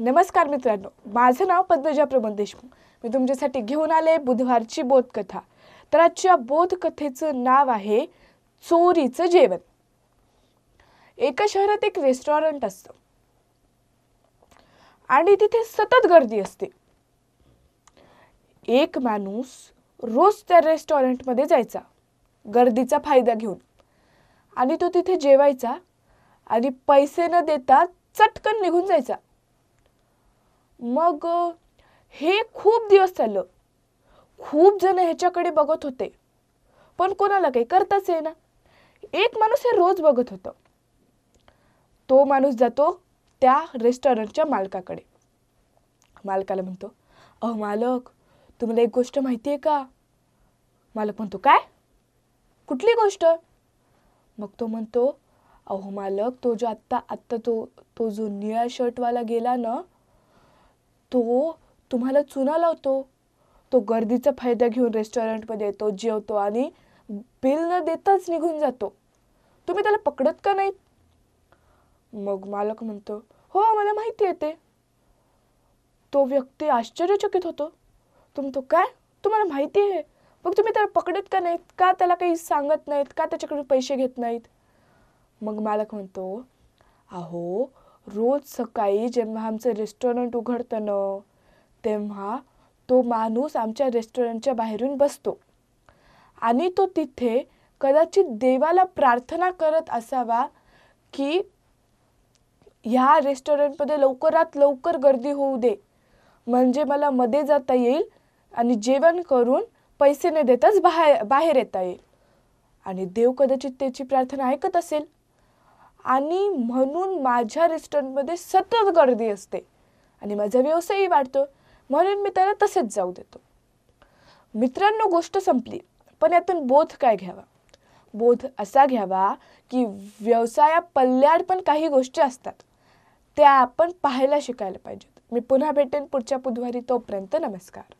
नमस्कार मित्रांनो माझं नाव पद्मजा प्रमोद देशमुख मी तुमच्यासाठी घेऊन आले बुधवारची बोधकथा तर आजच्या बोधकथेचं नाव आहे चोरीचं जेवण एका शहरात एक रेस्टॉरंट असतं आणि तिथे सतत गर्दी असते एक माणूस रोज त्या रेस्टॉरंटमध्ये जायचा गर्दीचा फायदा घेऊन आणि तो तिथे जेवायचा आणि पैसे न देता चटकन निघून जायचा मग हे खूप दिवस चाललं खूप जण ह्याच्याकडे बघत होते पण कोणाला काही करताच आहे ना एक माणूस हे रोज बघत होतं तो माणूस जातो त्या रेस्टॉरंटच्या मालकाकडे मालकाला म्हणतो अहो मालक तुम्हाला एक गोष्ट माहिती आहे का मालक म्हणतो काय कुठली गोष्ट मग तो म्हणतो अहो मालक तो जो आत्ता आत्ता तो तो जो निळा शर्टवाला गेला ना तो तुम्हाला चुना लावतो तो गर्दीचा फायदा घेऊन रेस्टॉरंटमध्ये येतो जेवतो आणि बिल न देताच निघून जातो तुम्ही त्याला पकडत का नाहीत मग मालक म्हणतो हो मला माहिती येते तो व्यक्ती आश्चर्यचकित होतो तो काय तुम्हाला माहिती आहे मग तुम्ही त्याला पकडत का नाहीत का त्याला काही सांगत नाहीत का त्याच्याकडून पैसे घेत नाहीत मग मालक म्हणतो अहो रोज सकाळी जेव्हा आमचं रेस्टॉरंट उघडतं ना तेव्हा तो माणूस आमच्या रेस्टॉरंटच्या बाहेरून बसतो आणि तो तिथे कदाचित देवाला प्रार्थना करत असावा की ह्या रेस्टॉरंटमध्ये लवकरात लवकर गर्दी होऊ दे म्हणजे मला मध्ये जाता येईल आणि जेवण करून पैसे न देताच बाहेर बाहेर येता येईल आणि देव कदाचित त्याची प्रार्थना ऐकत असेल आणि म्हणून माझ्या रेस्टॉरंटमध्ये सतत गर्दी असते आणि माझा व्यवसायही वाढतो म्हणून मी त्याला तसेच जाऊ देतो मित्रांनो गोष्ट संपली पण यातून बोध काय घ्यावा बोध असा घ्यावा की व्यवसाया पल्ल्याड पण काही गोष्टी असतात त्या आपण पाहायला शिकायला पाहिजेत मी पुन्हा भेटेन पुढच्या बुधवारी तोपर्यंत नमस्कार